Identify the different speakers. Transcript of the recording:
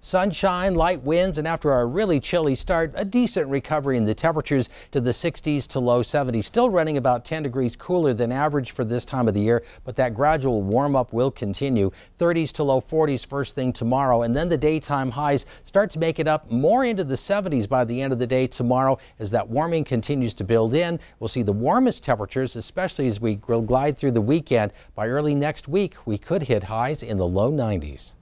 Speaker 1: Sunshine, light winds, and after a really chilly start, a decent recovery in the temperatures to the 60s to low 70s. Still running about 10 degrees cooler than average for this time of the year, but that gradual warm up will continue. 30s to low 40s first thing tomorrow, and then the daytime highs start to make it up more into the 70s by the end of the day tomorrow as that warming continues to build in. We'll see the warmest temperatures, especially as we glide through the weekend. By early next week, we could hit highs in the low 90s.